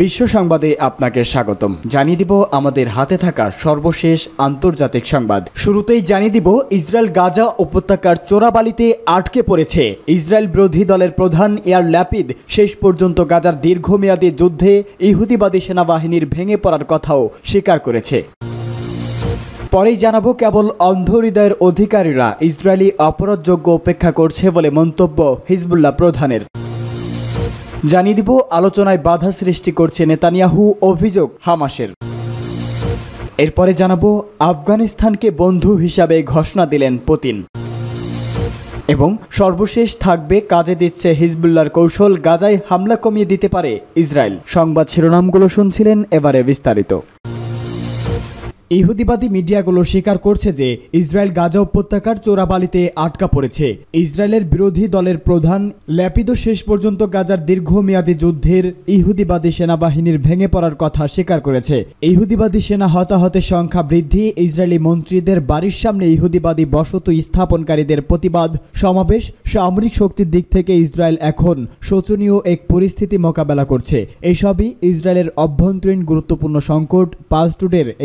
বিশ্ব সংবাদে আপনাকে স্বাগতম জানিয়ে দিব আমাদের হাতে থাকা সর্বশেষ আন্তর্জাতিক সংবাদ শুরুতেই জানিয়ে দিব ইসরায়েল গাজা উপত্যকার চোরাবালিতে আটকে পড়েছে ইসরায়েল বিরোধী দলের প্রধান এয়ার ল্যাপিদ শেষ পর্যন্ত গাজার দীর্ঘমেয়াদী যুদ্ধে ইহুদিবাদী সেনাবাহিনীর ভেঙে পড়ার কথাও স্বীকার করেছে পরেই জানাবো কেবল অন্ধ হৃদয়ের অধিকারীরা ইসরায়েলি অপরাধযোগ্য উপেক্ষা করছে বলে মন্তব্য হিজবুল্লাহ প্রধানের জানিয়ে দিব আলোচনায় বাধা সৃষ্টি করছে নেতানিয়াহু অভিযোগ হামাসের এরপরে জানাবো আফগানিস্তানকে বন্ধু হিসাবে ঘোষণা দিলেন পুতিন এবং সর্বশেষ থাকবে কাজে দিচ্ছে হিজবুল্লার কৌশল গাজায় হামলা কমিয়ে দিতে পারে ইসরায়েল সংবাদ শিরোনামগুলো শুনছিলেন এবারে বিস্তারিত ইহুদিবাদী মিডিয়াগুলো স্বীকার করছে যে ইসরায়েল গাজা উপত্যকার চোরাবালিতে আটকা পড়েছে ইসরায়েলের বিরোধী দলের প্রধান ল্যাপিদো শেষ পর্যন্ত গাজার দীর্ঘমেয়াদী যুদ্ধের ইহুদিবাদী সেনাবাহিনীর ভেঙে পড়ার কথা স্বীকার করেছে ইহুদিবাদী সেনা হতাহতের সংখ্যা বৃদ্ধি ইসরায়েলি মন্ত্রীদের বাড়ির সামনে ইহুদিবাদী বসত স্থাপনকারীদের প্রতিবাদ সমাবেশ সামরিক শক্তির দিক থেকে ইসরায়েল এখন শোচনীয় এক পরিস্থিতি মোকাবেলা করছে এসবই ইসরায়েলের অভ্যন্তরীণ গুরুত্বপূর্ণ সংকট পাঁচ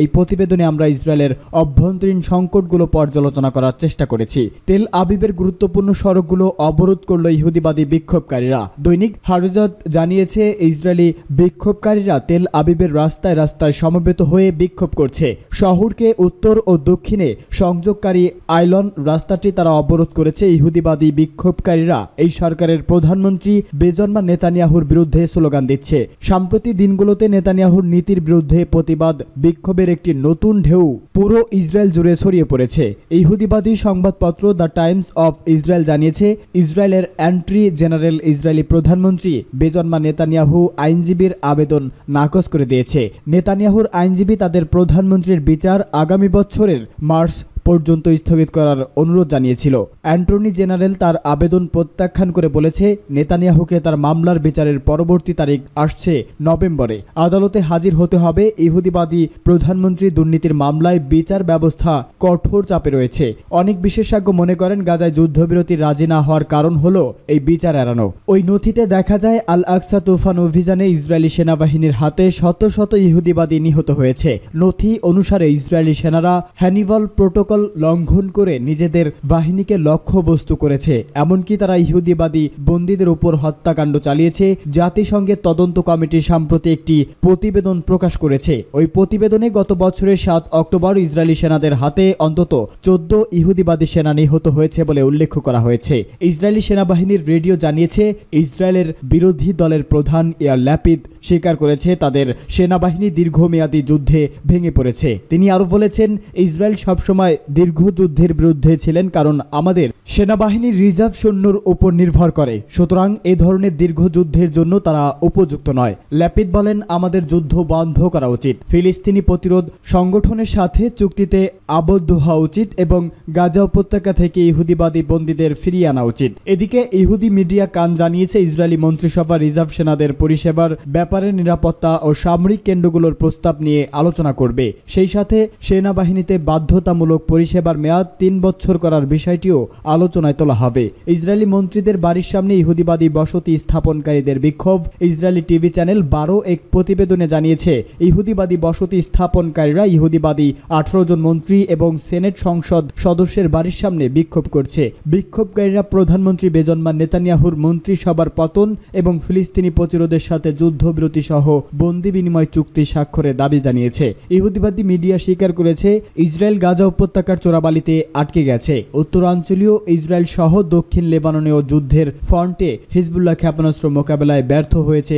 এই প্রতিবেদন প্রতিবেদনে আমরা ইসরায়েলের অভ্যন্তরীণ সংকটগুলো পর্যালোচনা করার চেষ্টা করেছি তেল আবিবের গুরুত্বপূর্ণ সড়কগুলো অবরোধ করল ইহুদিবাদী বিক্ষোভকারীরা দৈনিক হারুজাত জানিয়েছে ইসরায়েলি বিক্ষোভকারীরা তেল আবিবের রাস্তায় রাস্তায় সমবেত হয়ে বিক্ষোভ করছে শহরকে উত্তর ও দক্ষিণে সংযোগকারী আইলন রাস্তাটি তারা অবরোধ করেছে ইহুদিবাদী বিক্ষোভকারীরা এই সরকারের প্রধানমন্ত্রী বেজন্মা নেতানিয়াহুর বিরুদ্ধে স্লোগান দিচ্ছে সাম্প্রতিক দিনগুলোতে নেতানিয়াহুর নীতির বিরুদ্ধে প্রতিবাদ বিক্ষোভের একটি নতুন নতুন ঢেউ পুরো ইসরায়েল জুড়ে ছড়িয়ে পড়েছে এই হুদিবাদী সংবাদপত্র দ্য টাইমস অফ ইসরায়েল জানিয়েছে ইসরায়েলের অ্যান্ট্রি জেনারেল ইসরায়েলি প্রধানমন্ত্রী বেজন্মা নেতানিয়াহু আইনজীবীর আবেদন নাকচ করে দিয়েছে নেতানিয়াহুর আইনজীবী তাদের প্রধানমন্ত্রীর বিচার আগামী বছরের মার্চ পর্যন্ত স্থগিত করার অনুরোধ জানিয়েছিল অ্যান্টর্নি জেনারেল তার আবেদন প্রত্যাখ্যান করে বলেছে নেতানিয়াহুকে তার মামলার বিচারের পরবর্তী তারিখ আসছে নভেম্বরে আদালতে হাজির হতে হবে ইহুদিবাদী প্রধানমন্ত্রী দুর্নীতির মামলায় বিচার ব্যবস্থা কঠোর চাপে রয়েছে অনেক বিশেষজ্ঞ মনে করেন গাজায় যুদ্ধবিরতি রাজি না হওয়ার কারণ হল এই বিচার এড়ানো ওই নথিতে দেখা যায় আল আকসা তুফান অভিযানে ইসরায়েলি সেনাবাহিনীর হাতে শত শত ইহুদিবাদী নিহত হয়েছে নথি অনুসারে ইসরায়েলি সেনারা হ্যানিভাল প্রোটোকল প্রটোকল লঙ্ঘন করে নিজেদের বাহিনীকে লক্ষ্যবস্তু করেছে এমনকি তারা ইহুদিবাদী বন্দীদের উপর হত্যাকাণ্ড চালিয়েছে জাতিসংঘের তদন্ত কমিটি সম্প্রতি একটি প্রতিবেদন প্রকাশ করেছে ওই প্রতিবেদনে গত বছরের সাত অক্টোবর ইসরায়েলি সেনাদের হাতে অন্তত চোদ্দ ইহুদিবাদী সেনা নিহত হয়েছে বলে উল্লেখ করা হয়েছে ইসরায়েলি সেনাবাহিনীর রেডিও জানিয়েছে ইসরায়েলের বিরোধী দলের প্রধান এয়ার ল্যাপিদ স্বীকার করেছে তাদের সেনাবাহিনী দীর্ঘমেয়াদী যুদ্ধে ভেঙে পড়েছে তিনি আরও বলেছেন ইসরায়েল সবসময় দীর্ঘ যুদ্ধের বিরুদ্ধে ছিলেন কারণ আমাদের সেনাবাহিনী রিজার্ভ সৈন্যর উপর নির্ভর করে সুতরাং এ ধরনের দীর্ঘ যুদ্ধের জন্য তারা উপযুক্ত নয় ল্যাপিদ বলেন আমাদের যুদ্ধ বন্ধ করা উচিত ফিলিস্তিনি প্রতিরোধ সংগঠনের সাথে চুক্তিতে আবদ্ধ হওয়া উচিত এবং গাজা উপত্যকা থেকে ইহুদিবাদী বন্দীদের ফিরিয়ে আনা উচিত এদিকে ইহুদি মিডিয়া কান জানিয়েছে ইসরায়েলি মন্ত্রিসভা রিজার্ভ সেনাদের পরিষেবার ব্যাপারে নিরাপত্তা ও সামরিক কেন্দ্রগুলোর প্রস্তাব নিয়ে আলোচনা করবে সেই সাথে সেনাবাহিনীতে বাধ্যতামূলক পরিষেবার মেয়াদ তিন বছর করার বিষয়টিও আলোচনায় তোলা হবে ইসরায়েলি মন্ত্রীদের বাড়ির সামনে ইহুদিবাদী বসতি স্থাপনকারীদের বিক্ষোভ ইসরায়েলি টিভি চ্যানেল বারো এক প্রতিবেদনে জানিয়েছে ইহুদিবাদী বসতি স্থাপনকারীরা ইহুদিবাদী আঠারো জন মন্ত্রী এবং সেনেট সংসদ সদস্যের বাড়ির সামনে বিক্ষোভ করছে বিক্ষোভকারীরা প্রধানমন্ত্রী বেজন্মা নেতানিয়াহুর মন্ত্রিসভার পতন এবং ফিলিস্তিনি প্রতিরোধের সাথে যুদ্ধবিরতি সহ বন্দি বিনিময় চুক্তি স্বাক্ষরের দাবি জানিয়েছে ইহুদিবাদী মিডিয়া স্বীকার করেছে ইসরায়েল গাজা উপত্যকা উপত্যকার চোরাবালিতে আটকে গেছে উত্তরাঞ্চলীয় ইসরায়েল সহ দক্ষিণ লেবাননীয় যুদ্ধের ফ্রন্টে হিজবুল্লাহ ক্ষেপণাস্ত্র মোকাবেলায় ব্যর্থ হয়েছে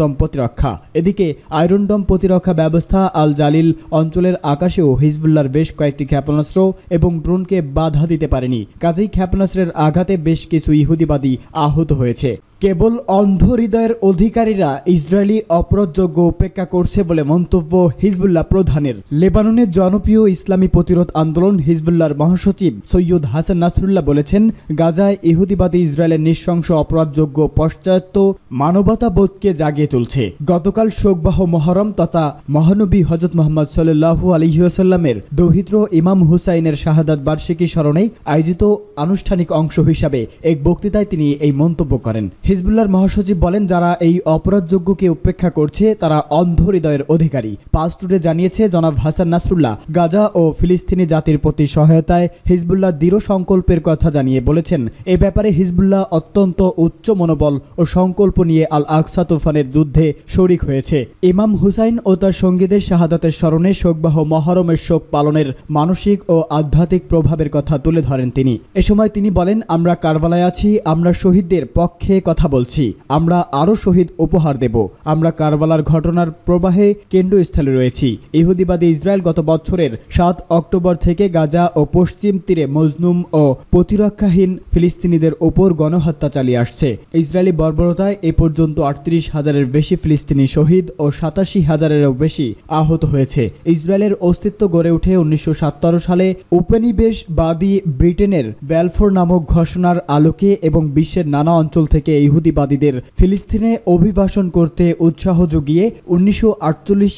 ডম প্রতিরক্ষা এদিকে ডম প্রতিরক্ষা ব্যবস্থা আল জালিল অঞ্চলের আকাশেও হিজবুল্লার বেশ কয়েকটি ক্ষেপণাস্ত্র এবং ড্রোনকে বাধা দিতে পারেনি কাজেই ক্ষেপণাস্ত্রের আঘাতে বেশ কিছু ইহুদিবাদী আহত হয়েছে কেবল অন্ধ হৃদয়ের অধিকারীরা ইসরায়েলি অপরাধযোগ্য উপেক্ষা করছে বলে মন্তব্য হিজবুল্লাহ প্রধানের লেবাননের জনপ্রিয় ইসলামী প্রতিরোধ আন্দোলন হিজবুল্লাহর মহাসচিব সৈয়দ হাসান নাসরুল্লাহ বলেছেন গাজায় ইহুদিবাদী ইসরায়েলের নৃশংস অপরাধযোগ্য পশ্চাত্য মানবতাবোধকে জাগিয়ে তুলছে গতকাল শোকবাহ মহরম তথা মহানবী হজরত মোহাম্মদ সাল্লু আলহিহাসাল্লামের দৌহিত্র ইমাম হুসাইনের শাহাদাত বার্ষিকী স্মরণে আয়োজিত আনুষ্ঠানিক অংশ হিসাবে এক বক্তৃতায় তিনি এই মন্তব্য করেন হিজবুল্লার মহাসচিব বলেন যারা এই অপরাধযোগ্যকে উপেক্ষা করছে তারা অন্ধ হৃদয়ের অধিকারী পাস টুডে জানিয়েছে জনাব হাসান নাসরুল্লাহ গাজা ও ফিলিস্তিনি জাতির প্রতি সহায়তায় হিজবুল্লাহ দৃঢ় সংকল্পের কথা জানিয়ে বলেছেন এ ব্যাপারে হিজবুল্লাহ অত্যন্ত উচ্চ মনোবল ও সংকল্প নিয়ে আল আকসা তুফানের যুদ্ধে শরিক হয়েছে ইমাম হুসাইন ও তার সঙ্গীদের শাহাদাতের স্মরণে শোকবাহ মহরমের শোক পালনের মানসিক ও আধ্যাত্মিক প্রভাবের কথা তুলে ধরেন তিনি এ সময় তিনি বলেন আমরা কারবালায় আছি আমরা শহীদদের পক্ষে কথা কথা বলছি আমরা আরও শহীদ উপহার দেব আমরা কারবালার ঘটনার প্রবাহে কেন্দ্রস্থলে রয়েছি ইহুদিবাদী ইসরায়েল গত বছরের সাত অক্টোবর থেকে গাজা ও পশ্চিম তীরে মজনুম ও প্রতিরক্ষাহীন ফিলিস্তিনিদের ওপর গণহত্যা চালিয়ে আসছে ইসরায়েলি বর্বরতায় এ পর্যন্ত আটত্রিশ হাজারের বেশি ফিলিস্তিনি শহীদ ও সাতাশি হাজারেরও বেশি আহত হয়েছে ইসরায়েলের অস্তিত্ব গড়ে উঠে উনিশশো সালে উপনিবেশবাদী ব্রিটেনের ব্যালফোর নামক ঘোষণার আলোকে এবং বিশ্বের নানা অঞ্চল থেকে এই ইহুদিবাদীদের ফিলিস্তিনে অভিবাসন করতে উৎসাহ যুগিয়ে উনিশশো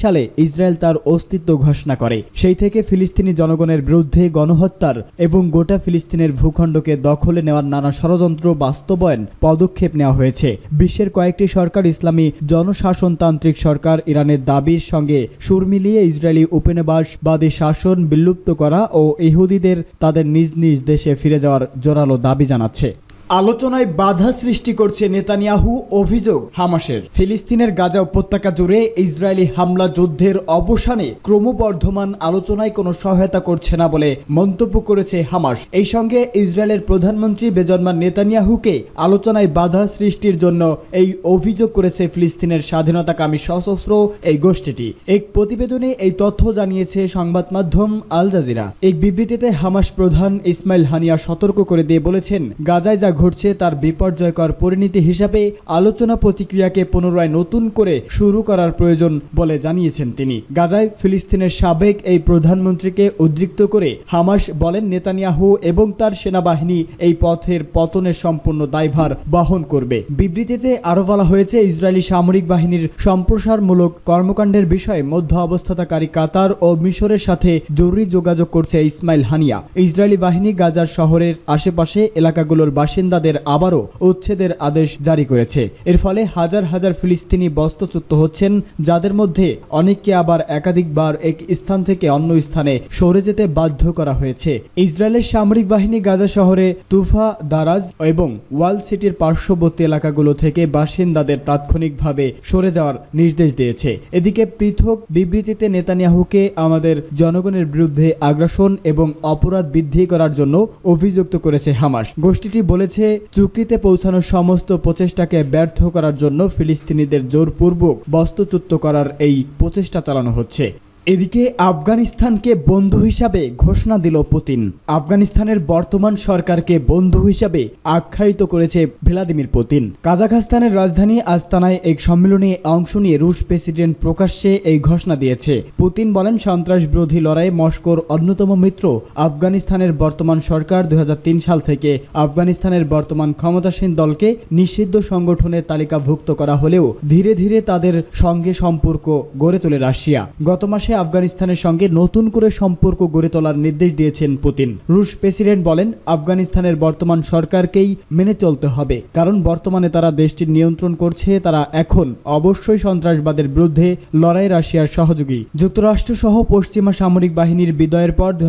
সালে ইসরায়েল তার অস্তিত্ব ঘোষণা করে সেই থেকে ফিলিস্তিনি জনগণের বিরুদ্ধে গণহত্যার এবং গোটা ফিলিস্তিনের ভূখণ্ডকে দখলে নেওয়ার নানা ষড়যন্ত্র বাস্তবায়ন পদক্ষেপ নেওয়া হয়েছে বিশ্বের কয়েকটি সরকার ইসলামী জনশাসনতান্ত্রিক সরকার ইরানের দাবির সঙ্গে সুর মিলিয়ে ইসরায়েলি উপনিবাসবাদী শাসন বিলুপ্ত করা ও ইহুদিদের তাদের নিজ নিজ দেশে ফিরে যাওয়ার জোরালো দাবি জানাচ্ছে আলোচনায় বাধা সৃষ্টি করছে নেতানিয়াহু অভিযোগ হামাসের ফিলিস্তিনের গাজা উপত্যকা জুড়ে ইসরায়েলি হামলা যুদ্ধের অবসানে ক্রমবর্ধমান আলোচনায় কোনো সহায়তা করছে না বলে মন্তব্য করেছে হামাস এই সঙ্গে ইসরায়েলের প্রধানমন্ত্রী বেজন্মান নেতানিয়াহুকে আলোচনায় বাধা সৃষ্টির জন্য এই অভিযোগ করেছে ফিলিস্তিনের স্বাধীনতাকামী সশস্ত্র এই গোষ্ঠীটি এক প্রতিবেদনে এই তথ্য জানিয়েছে সংবাদ মাধ্যম আল জাজিরা এক বিবৃতিতে হামাস প্রধান ইসমাইল হানিয়া সতর্ক করে দিয়ে বলেছেন গাজায় যা ঘটছে তার বিপর্যয়কর পরিণতি হিসাবে আলোচনা প্রতিক্রিয়াকে পুনরায় নতুন করে শুরু করার প্রয়োজন বলে জানিয়েছেন তিনি গাজায় ফিলিস্তিনের সাবেক এই প্রধানমন্ত্রীকে উদ্রিক্ত করে হামাস বলেন নেতানিয়াহু এবং তার সেনাবাহিনী এই পথের পতনের সম্পূর্ণ দায়ভার বহন করবে বিবৃতিতে আরও বলা হয়েছে ইসরায়েলি সামরিক বাহিনীর সম্প্রসারমূলক কর্মকাণ্ডের বিষয়ে মধ্য অবস্থাতাকারী কাতার ও মিশরের সাথে জরুরি যোগাযোগ করছে ইসমাইল হানিয়া ইসরায়েলি বাহিনী গাজার শহরের আশেপাশে এলাকাগুলোর বাসিন্দা বাসিন্দাদের আবারও উচ্ছেদের আদেশ জারি করেছে এর ফলে হাজার হাজার ফিলিস্তিনি বস্তচ্যুত হচ্ছেন যাদের মধ্যে অনেককে আবার একাধিকবার এক স্থান থেকে অন্য স্থানে সরে যেতে বাধ্য করা হয়েছে ইসরায়েলের সামরিক বাহিনী গাজা শহরে তুফা দারাজ এবং ওয়াল সিটির পার্শ্ববর্তী এলাকাগুলো থেকে বাসিন্দাদের তাৎক্ষণিকভাবে সরে যাওয়ার নির্দেশ দিয়েছে এদিকে পৃথক বিবৃতিতে নেতানিয়াহুকে আমাদের জনগণের বিরুদ্ধে আগ্রাসন এবং অপরাধ বৃদ্ধি করার জন্য অভিযুক্ত করেছে হামাস গোষ্ঠীটি বলেছে করেছে চুক্তিতে পৌঁছানোর সমস্ত প্রচেষ্টাকে ব্যর্থ করার জন্য ফিলিস্তিনিদের জোরপূর্বক বস্তুচ্যুত করার এই প্রচেষ্টা চালানো হচ্ছে এদিকে আফগানিস্তানকে বন্ধু হিসাবে ঘোষণা দিল পুতিন আফগানিস্তানের বর্তমান সরকারকে বন্ধু হিসাবে আখ্যায়িত করেছে ভ্লাদিমির পুতিন কাজাখস্তানের রাজধানী আস্তানায় এক সম্মেলনে অংশ নিয়ে রুশ প্রেসিডেন্ট প্রকাশ্যে এই ঘোষণা দিয়েছে পুতিন বলেন সন্ত্রাস বিরোধী লড়াইয়ে মস্কোর অন্যতম মিত্র আফগানিস্তানের বর্তমান সরকার দু সাল থেকে আফগানিস্তানের বর্তমান ক্ষমতাসীন দলকে নিষিদ্ধ সংগঠনের তালিকাভুক্ত করা হলেও ধীরে ধীরে তাদের সঙ্গে সম্পর্ক গড়ে তোলে রাশিয়া গত মাসে মাসে আফগানিস্তানের সঙ্গে নতুন করে সম্পর্ক গড়ে তোলার নির্দেশ দিয়েছেন পুতিন রুশ প্রেসিডেন্ট বলেন আফগানিস্তানের বর্তমান সরকারকেই মেনে চলতে হবে কারণ বর্তমানে তারা দেশটির নিয়ন্ত্রণ করছে তারা এখন অবশ্যই সন্ত্রাসবাদের বিরুদ্ধে লড়াই রাশিয়ার সহযোগী যুক্তরাষ্ট্র সহ পশ্চিমা সামরিক বাহিনীর বিদয়ের পর দু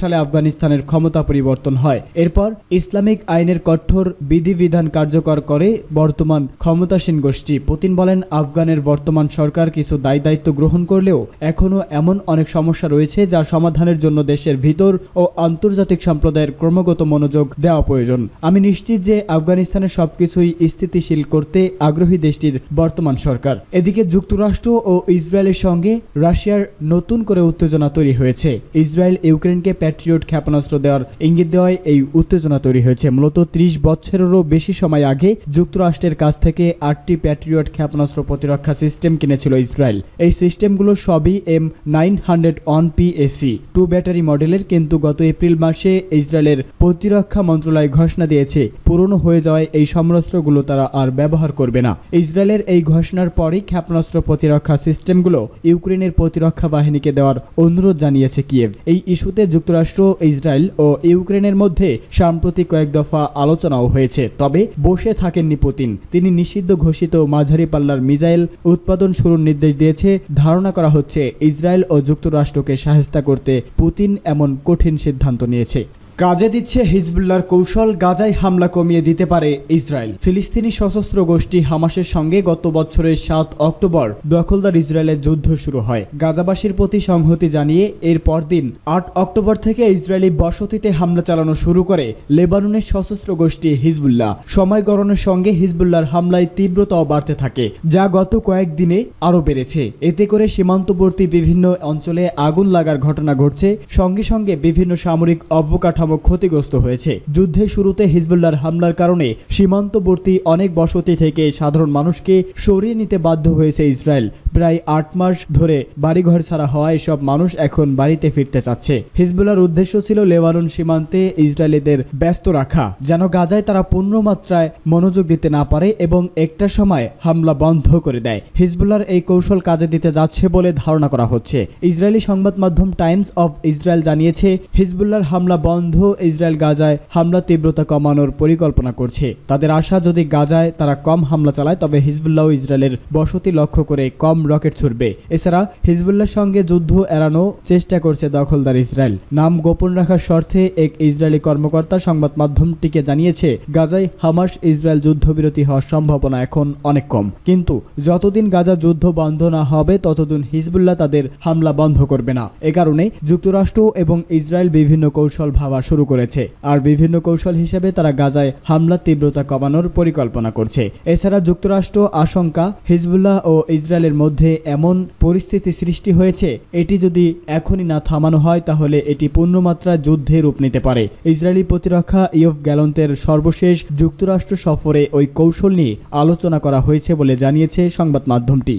সালে আফগানিস্তানের ক্ষমতা পরিবর্তন হয় এরপর ইসলামিক আইনের কঠোর বিধিবিধান কার্যকর করে বর্তমান ক্ষমতাসীন গোষ্ঠী পুতিন বলেন আফগানের বর্তমান সরকার কিছু দায় দায়িত্ব গ্রহণ করলেও এখনও এমন অনেক সমস্যা রয়েছে যা সমাধানের জন্য দেশের ভিতর ও আন্তর্জাতিক সম্প্রদায়ের ক্রমাগত মনোযোগ দেওয়া প্রয়োজন আমি নিশ্চিত যে আফগানিস্তানের সবকিছুই স্থিতিশীল করতে আগ্রহী দেশটির বর্তমান সরকার এদিকে যুক্তরাষ্ট্র ও ইসরায়েলের সঙ্গে রাশিয়ার নতুন করে উত্তেজনা তৈরি হয়েছে ইসরায়েল ইউক্রেনকে প্যাট্রিয়ট ক্ষেপণাস্ত্র দেওয়ার ইঙ্গিত দেওয়ায় এই উত্তেজনা তৈরি হয়েছে মূলত ত্রিশ বছরেরও বেশি সময় আগে যুক্তরাষ্ট্রের কাছ থেকে আটটি প্যাট্রিয়ট ক্ষেপণাস্ত্র প্রতিরক্ষা সিস্টেম কিনেছিল ইসরায়েল এই সিস্টেমগুলো সবই M nine hundred on PAC two battery মডেলের কিন্তু গত এপ্রিল মাসে ইসরায়েলের প্রতিরক্ষা মন্ত্রণালয় ঘোষণা দিয়েছে পুরনো হয়ে যাওয়ায় এই সমরাস্ত্রগুলো তারা আর ব্যবহার করবে না ইসরায়েলের এই ঘোষণার পরই ক্ষেপণাস্ত্র প্রতিরক্ষা সিস্টেমগুলো ইউক্রেনের প্রতিরক্ষা বাহিনীকে দেওয়ার অনুরোধ জানিয়েছে কিয়েভ এই ইস্যুতে যুক্তরাষ্ট্র ইসরায়েল ও ইউক্রেনের মধ্যে সাম্প্রতিক কয়েক দফা আলোচনাও হয়েছে তবে বসে থাকেননি পুতিন তিনি নিষিদ্ধ ঘোষিত মাঝারি পাল্লার মিসাইল উৎপাদন শুরুর নির্দেশ দিয়েছে ধারণা করা হচ্ছে ইসরায়েল ইসরায়েল ও যুক্তরাষ্ট্রকে সাহেস্তা করতে পুতিন এমন কঠিন সিদ্ধান্ত নিয়েছে কাজে দিচ্ছে হিজবুল্লার কৌশল গাজায় হামলা কমিয়ে দিতে পারে ইসরায়েল ফিলিস্তিনি সশস্ত্র গোষ্ঠী হামাসের সঙ্গে গত বছরের সাত অক্টোবর দখলদার ইসরায়েলের যুদ্ধ শুরু হয় গাজাবাসীর প্রতি সংহতি জানিয়ে এর পরদিন আট অক্টোবর থেকে ইসরায়েলি বসতিতে হামলা চালানো শুরু করে লেবাননের সশস্ত্র গোষ্ঠী হিজবুল্লাহ সময় গড়ানোর সঙ্গে হিজবুল্লার হামলায় তীব্রতাও বাড়তে থাকে যা গত কয়েকদিনে আরও বেড়েছে এতে করে সীমান্তবর্তী বিভিন্ন অঞ্চলে আগুন লাগার ঘটনা ঘটছে সঙ্গে সঙ্গে বিভিন্ন সামরিক অবকাঠামো কাঠামো ক্ষতিগ্রস্ত হয়েছে যুদ্ধে শুরুতে হিজবুল্লার হামলার কারণে সীমান্তবর্তী অনেক বসতি থেকে সাধারণ মানুষকে সরিয়ে নিতে বাধ্য হয়েছে ইসরায়েল প্রায় আট মাস ধরে বাড়িঘর ছাড়া হওয়ায় সব মানুষ এখন বাড়িতে ফিরতে চাচ্ছে হিজবুল্লার উদ্দেশ্য ছিল লেবানন সীমান্তে ইসরায়েলিদের ব্যস্ত রাখা যেন গাজায় তারা পূর্ণ মাত্রায় মনোযোগ দিতে না পারে এবং একটা সময় হামলা বন্ধ করে দেয় হিজবুল্লার এই কৌশল কাজে দিতে যাচ্ছে বলে ধারণা করা হচ্ছে ইসরায়েলি সংবাদ মাধ্যম টাইমস অব ইসরায়েল জানিয়েছে হিজবুল্লার হামলা বন্ধ যুদ্ধ ইসরায়েল গাজায় হামলা তীব্রতা কমানোর পরিকল্পনা করছে তাদের আশা যদি গাজায় তারা কম হামলা চালায় তবে হিজবুল্লাহ ইসরায়েলের বসতি লক্ষ্য করে কম রকেট ছুড়বে এছাড়া হিজবুল্লার সঙ্গে যুদ্ধ এড়ানো চেষ্টা করছে দখলদার ইসরায়েল নাম গোপন রাখার শর্তে এক ইসরায়েলি কর্মকর্তা সংবাদ মাধ্যমটিকে জানিয়েছে গাজায় হামাস ইসরায়েল যুদ্ধবিরতি হওয়ার সম্ভাবনা এখন অনেক কম কিন্তু যতদিন গাজা যুদ্ধ বন্ধ না হবে ততদিন হিজবুল্লাহ তাদের হামলা বন্ধ করবে না এ কারণে যুক্তরাষ্ট্র এবং ইসরায়েল বিভিন্ন কৌশল ভাবার শুরু করেছে আর বিভিন্ন কৌশল হিসেবে তারা গাজায় হামলার তীব্রতা কমানোর পরিকল্পনা করছে এছাড়া যুক্তরাষ্ট্র আশঙ্কা হিজবুল্লাহ ও ইসরায়েলের মধ্যে এমন পরিস্থিতি সৃষ্টি হয়েছে এটি যদি এখনই না থামানো হয় তাহলে এটি পূর্ণমাত্রা যুদ্ধে রূপ নিতে পারে ইসরায়েলি প্রতিরক্ষা ইয়ফ গ্যালন্তের সর্বশেষ যুক্তরাষ্ট্র সফরে ওই কৌশল নিয়ে আলোচনা করা হয়েছে বলে জানিয়েছে সংবাদ মাধ্যমটি